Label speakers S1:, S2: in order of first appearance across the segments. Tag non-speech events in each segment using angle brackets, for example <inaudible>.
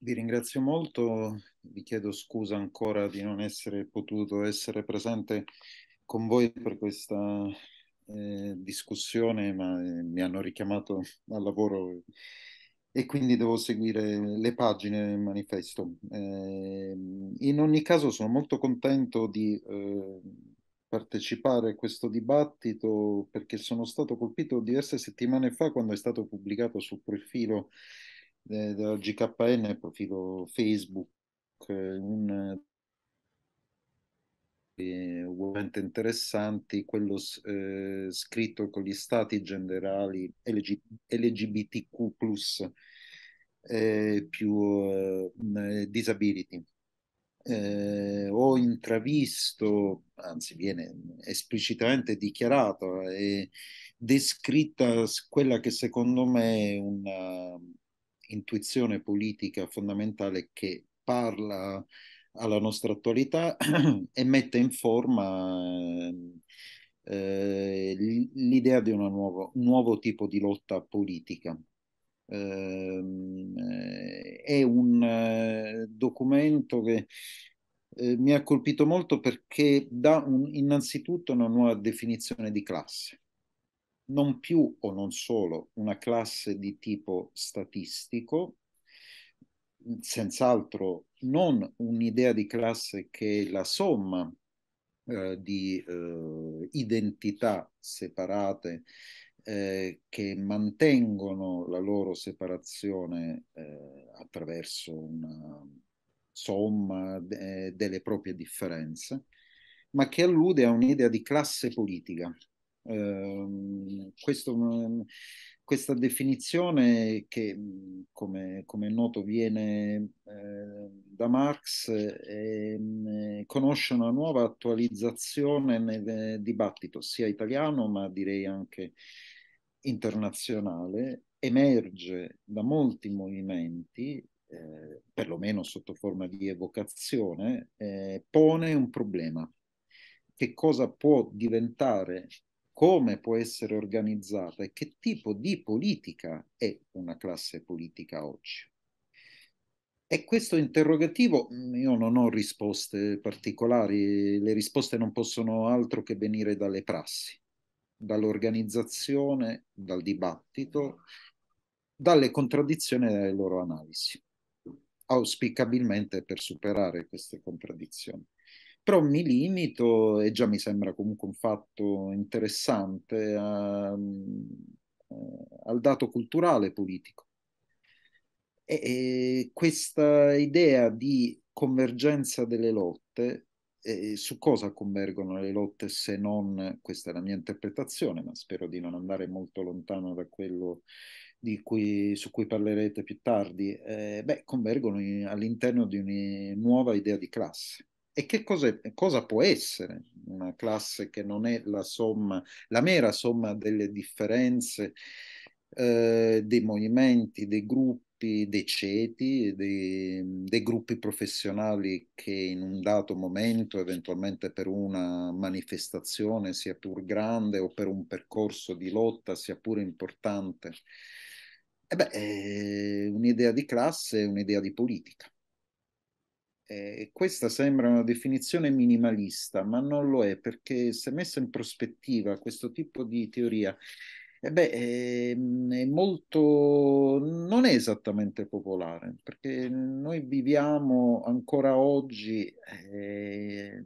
S1: Vi ringrazio molto, vi chiedo scusa ancora di non essere potuto essere presente con voi per questa eh, discussione, ma eh, mi hanno richiamato al lavoro e quindi devo seguire le pagine del manifesto. Eh, in ogni caso sono molto contento di eh, partecipare a questo dibattito perché sono stato colpito diverse settimane fa quando è stato pubblicato sul profilo eh, della GKN, profilo Facebook, eh, un ugualmente eh, interessanti, quello eh, scritto con gli stati generali LG, LGBTQ eh, più eh, disability. ho intravisto, anzi viene esplicitamente dichiarato e descritta quella che secondo me è una intuizione politica fondamentale che parla alla nostra attualità <clears throat> e mette in forma eh, l'idea di un nuovo tipo di lotta politica. Ehm, è un eh, documento che eh, mi ha colpito molto perché dà un, innanzitutto una nuova definizione di classe non più o non solo una classe di tipo statistico, senz'altro non un'idea di classe che è la somma eh, di eh, identità separate eh, che mantengono la loro separazione eh, attraverso una somma de- delle proprie differenze, ma che allude a un'idea di classe politica, eh, questo, mm, questa definizione che, mm, come, come, è noto, viene eh, da Marx, eh, mm, conosce una nuova attualizzazione nel eh, dibattito, sia italiano ma direi anche internazionale, emerge da molti movimenti eh, perlomeno sotto forma di evocazione, eh, pone un problema. Che cosa può diventare come può essere organizzata e che tipo di politica è una classe politica oggi. E questo interrogativo, mm, io non ho risposte particolari, le risposte non possono altro che venire dalle prassi, dall'organizzazione, dal dibattito, dalle contraddizioni e dalle loro analisi, auspicabilmente per superare queste contraddizioni però mi limito e già mi sembra comunque un fatto interessante a, ehm, a, eh, al dato culturale politico. E, e questa idea di convergenza delle lotte e su cosa convergono le lotte se non, questa è la mia interpretazione, ma spero di non andare molto lontano da quello cui, su cui parlerete più tardi, eh, beh, convergono in, all'interno di una nuova idea di classe. E che cosa, cosa può essere una classe che non è la somma, la mera somma delle differenze eh, dei movimenti, dei gruppi, dei ceti, dei, dei, gruppi professionali che in un dato momento, eventualmente per una manifestazione sia pur grande o per un percorso di lotta sia pure importante. E eh beh, un'idea di classe è un'idea di politica. Eh, questa sembra una definizione minimalista, ma non lo è perché se messa in prospettiva questo tipo di teoria eh beh, è, ehm, è molto, non è esattamente popolare, perché noi viviamo ancora oggi eh,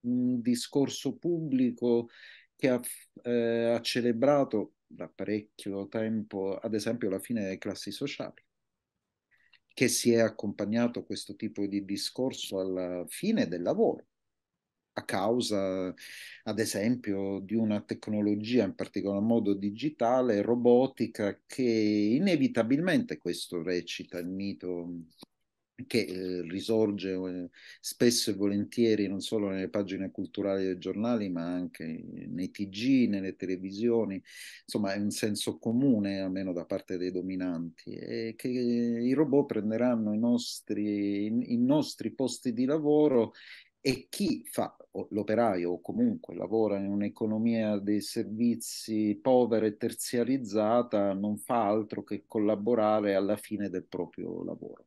S1: un discorso pubblico che ha, eh, ha celebrato da parecchio tempo, ad esempio, la fine delle classi sociali che si è accompagnato questo tipo di discorso alla fine del lavoro, a causa, ad esempio, di una tecnologia, in particolar modo digitale, robotica, che inevitabilmente, questo recita il mito che eh, risorge eh, spesso e volentieri non solo nelle pagine culturali dei giornali, ma anche nei TG, nelle televisioni, insomma è un senso comune, almeno da parte dei dominanti, e che i robot prenderanno i nostri, i, i nostri posti di lavoro e chi fa l'operaio o comunque lavora in un'economia dei servizi povera e terziarizzata non fa altro che collaborare alla fine del proprio lavoro.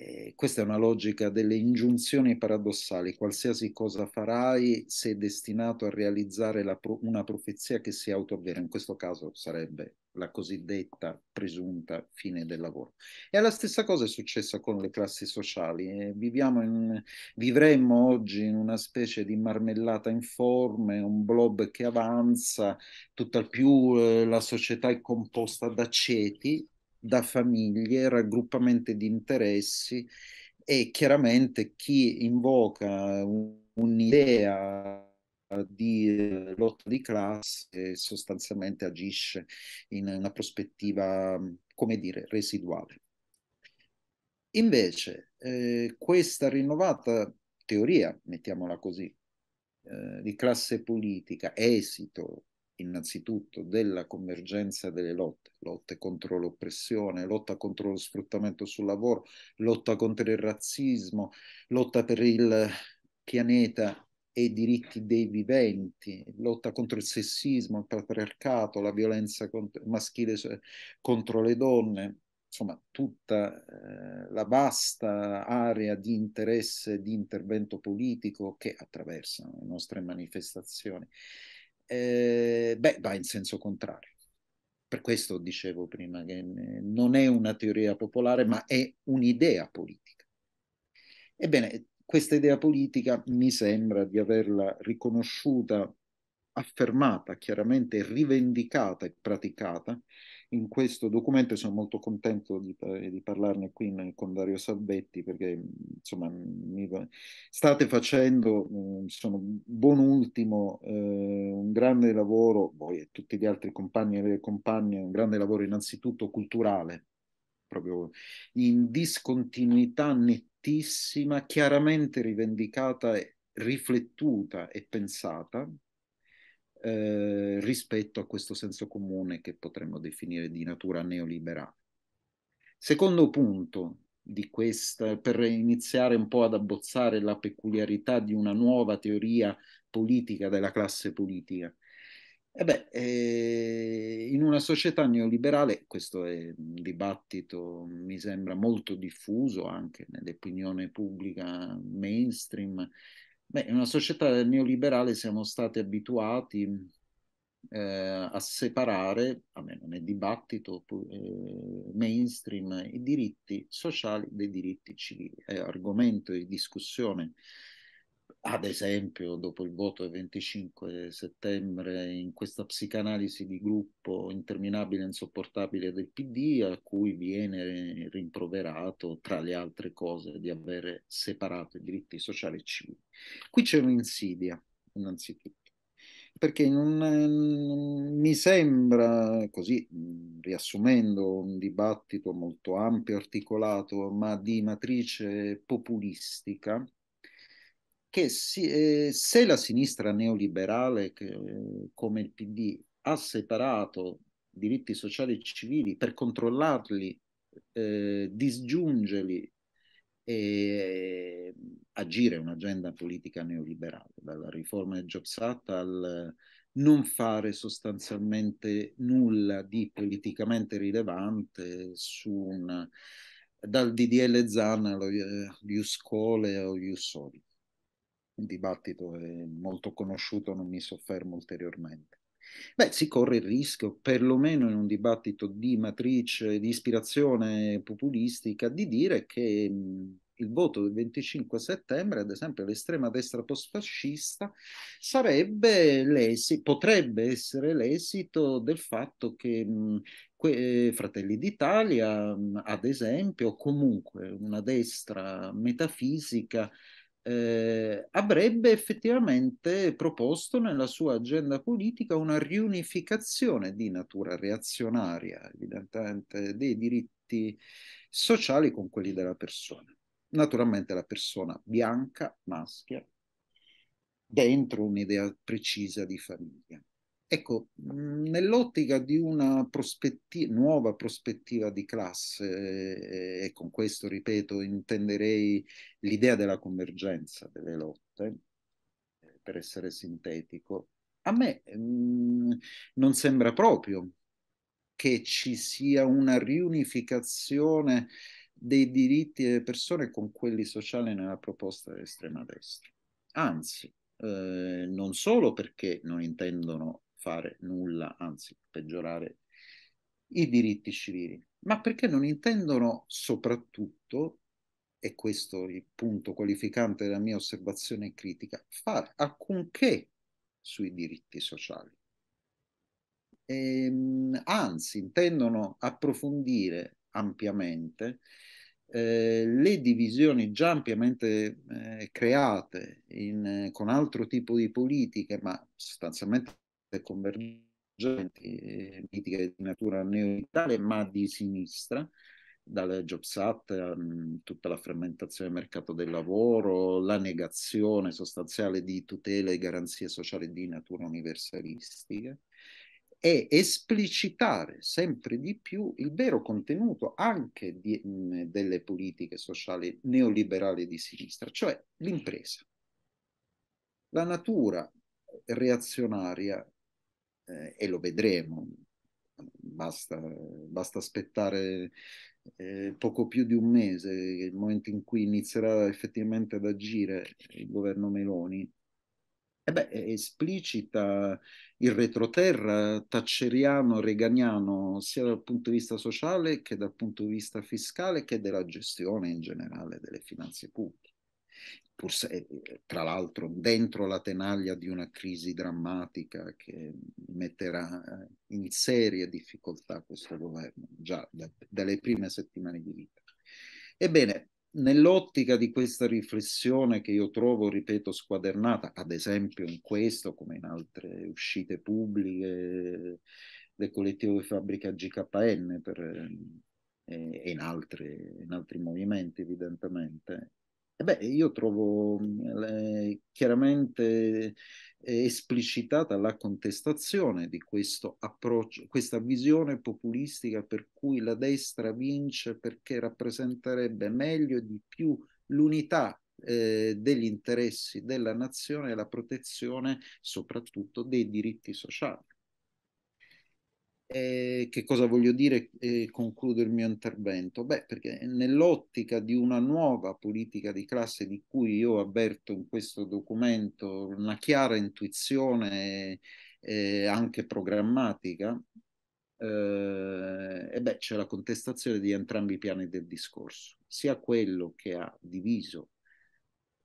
S1: Eh, questa è una logica delle ingiunzioni paradossali, qualsiasi cosa farai sei destinato a realizzare pro- una profezia che si autovera. in questo caso sarebbe la cosiddetta presunta fine del lavoro. E la stessa cosa è successa con le classi sociali, eh, in, vivremmo oggi in una specie di marmellata informe, un blob che avanza, tutt'al più eh, la società è composta da ceti da famiglie, raggruppamenti di interessi e chiaramente chi invoca un'idea di lotta di classe sostanzialmente agisce in una prospettiva, come dire, residuale. Invece eh, questa rinnovata teoria, mettiamola così, eh, di classe politica, esito innanzitutto della convergenza delle lotte, lotte contro l'oppressione, lotta contro lo sfruttamento sul lavoro, lotta contro il razzismo, lotta per il pianeta e i diritti dei viventi, lotta contro il sessismo, il patriarcato, la violenza maschile contro le donne, insomma tutta eh, la vasta area di interesse, di intervento politico che attraversano le nostre manifestazioni eh, beh, va in senso contrario. Per questo dicevo prima che non è una teoria popolare, ma è un'idea politica. Ebbene, questa idea politica mi sembra di averla riconosciuta affermata, chiaramente rivendicata e praticata in questo documento sono molto contento di, di parlarne qui con Dario Salvetti perché insomma mi, state facendo mm, sono buon ultimo eh, un grande lavoro voi e tutti gli altri compagni e le compagne un grande lavoro innanzitutto culturale proprio in discontinuità nettissima chiaramente rivendicata riflettuta e pensata eh, rispetto a questo senso comune che potremmo definire di natura neoliberale. Secondo punto di questa, per iniziare un po' ad abbozzare la peculiarità di una nuova teoria politica della classe politica. E eh beh, eh, in una società neoliberale, questo è un dibattito, mi sembra, molto diffuso anche nell'opinione pubblica mainstream, Beh, in una società neoliberale siamo stati abituati eh, a separare, almeno nel dibattito eh, mainstream, i diritti sociali dai diritti civili. È argomento di discussione, ad esempio, dopo il voto del 25 settembre in questa psicanalisi di gruppo interminabile e insopportabile del PD, a cui viene rimproverato, tra le altre cose, di aver separato i diritti sociali e civili. Qui c'è un'insidia, innanzitutto, perché non, non, mi sembra, così riassumendo un dibattito molto ampio, articolato, ma di matrice populistica, che si, eh, se la sinistra neoliberale, che, eh, come il PD, ha separato diritti sociali e civili per controllarli, eh, disgiungerli e, agire un'agenda politica neoliberale, dalla riforma del Jobs Act al eh, non fare sostanzialmente nulla di politicamente rilevante su un dal DDL Zan allo eh, Iuscole o Iussoli. Un dibattito è molto conosciuto, non mi soffermo ulteriormente. Beh, si corre il rischio, perlomeno in un dibattito di matrice, di ispirazione populistica, di dire che il voto del 25 settembre, ad esempio l'estrema destra postfascista, sarebbe l'esi- potrebbe essere l'esito del fatto che mh, que- eh, Fratelli d'Italia, mh, ad esempio, o comunque una destra metafisica, eh, avrebbe effettivamente proposto nella sua agenda politica una riunificazione di natura reazionaria, evidentemente, dei diritti sociali con quelli della persona naturalmente la persona bianca, maschia, dentro un'idea precisa di famiglia. Ecco, mm, nell'ottica di una prospetti- nuova prospettiva di classe, eh, e con questo, ripeto, intenderei l'idea della convergenza delle lotte, eh, per essere sintetico, a me mh, mm, non sembra proprio che ci sia una riunificazione dei diritti delle persone con quelli sociali nella proposta dell'estrema destra. Anzi, eh, non solo perché non intendono fare nulla, anzi peggiorare i diritti civili, ma perché non intendono soprattutto, e questo è il punto qualificante della mia osservazione critica, fare alcunché sui diritti sociali. E, ehm, anzi, intendono approfondire ampiamente, eh, le divisioni già ampiamente eh, create in, eh, con altro tipo di politiche, ma sostanzialmente convergenti, eh, politiche di natura neoliberale, ma di sinistra, dal Jobs Act a ehm, tutta la frammentazione del mercato del lavoro, la negazione sostanziale di tutele e garanzie sociali di natura universalistica, è esplicitare sempre di più il vero contenuto anche di, mh, delle politiche sociali neoliberali di sinistra, cioè l'impresa. La natura reazionaria, eh, e lo vedremo, basta, basta aspettare eh, poco più di un mese, il momento in cui inizierà effettivamente ad agire il governo Meloni, e eh beh, esplicita il retroterra tacceriano, reganiano, sia dal punto di vista sociale che dal punto di vista fiscale che della gestione in generale delle finanze pubbliche. Se, tra l'altro dentro la tenaglia di una crisi drammatica che metterà in serie difficoltà questo governo già da, dalle prime settimane di vita. Ebbene, nell'ottica di questa riflessione che io trovo, ripeto, squadernata, ad esempio in questo, come in altre uscite pubbliche del collettivo di fabbrica GKN per, eh, e in, altre, in altri movimenti evidentemente, eh beh, io trovo eh, chiaramente esplicitata la contestazione di questo approccio, questa visione populistica per cui la destra vince perché rappresenterebbe meglio e di più l'unità eh, degli interessi della nazione e la protezione soprattutto dei diritti sociali. Eh, che cosa voglio dire e eh, concludo il mio intervento? Beh, perché nell'ottica di una nuova politica di classe di cui io avverto in questo documento una chiara intuizione eh, anche programmatica, eh, e beh, c'è la contestazione di entrambi i piani del discorso, sia quello che ha diviso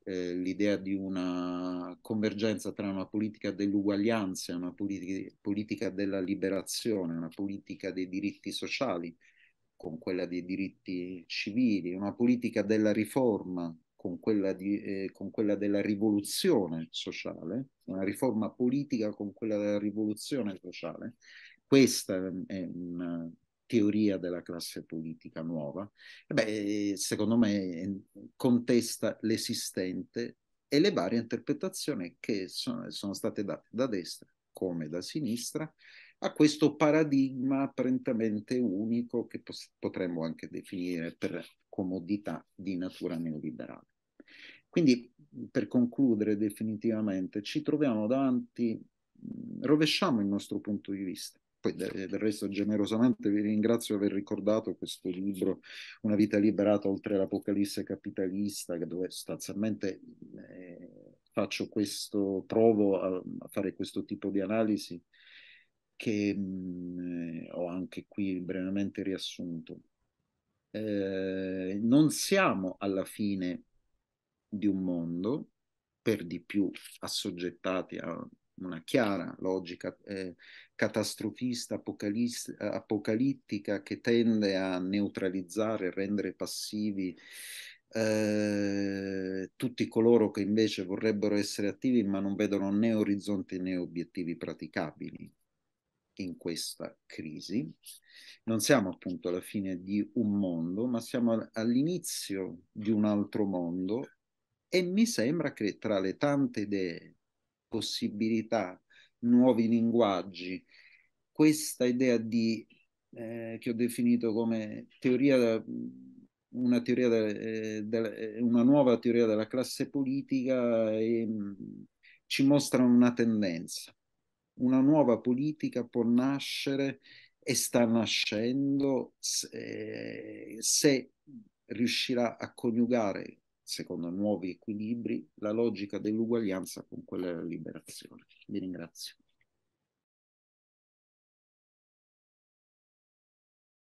S1: eh, l'idea di una convergenza tra una politica dell'uguaglianza, una politi- politica della liberazione, una politica dei diritti sociali con quella dei diritti civili, una politica della riforma con quella, di, eh, con quella della rivoluzione sociale, una riforma politica con quella della rivoluzione sociale. Questa è una teoria della classe politica nuova. beh, secondo me contesta l'esistente e le varie interpretazioni che sono, sono state date da destra come da sinistra a questo paradigma apparentemente unico che potremmo anche definire per comodità di natura neoliberale. Quindi, per concludere definitivamente, ci troviamo davanti, rovesciamo il nostro punto di vista. Poi del, del resto generosamente vi ringrazio di aver ricordato questo libro Una vita liberata oltre l'apocalisse capitalista, dove sostanzialmente eh, faccio questo, provo a, a fare questo tipo di analisi che mh, eh, ho anche qui brevemente riassunto. Eh, non siamo alla fine di un mondo, per di più assoggettati a una chiara logica eh, catastrofista, apocalittica, che tende a neutralizzare, rendere passivi eh, tutti coloro che invece vorrebbero essere attivi ma non vedono né orizzonti né obiettivi praticabili in questa crisi. Non siamo appunto alla fine di un mondo, ma siamo all'inizio di un altro mondo e mi sembra che tra le tante idee, possibilità, nuovi linguaggi, questa idea di, eh, che ho definito come teoria una, de, de, eh, eh, una nuova teoria della classe politica e, ehm, mh, ci mostra una tendenza. Una nuova politica può nascere e sta nascendo se, eh, se riuscirà a coniugare, secondo nuovi equilibri, la logica dell'uguaglianza con quella della liberazione. Vi ringrazio.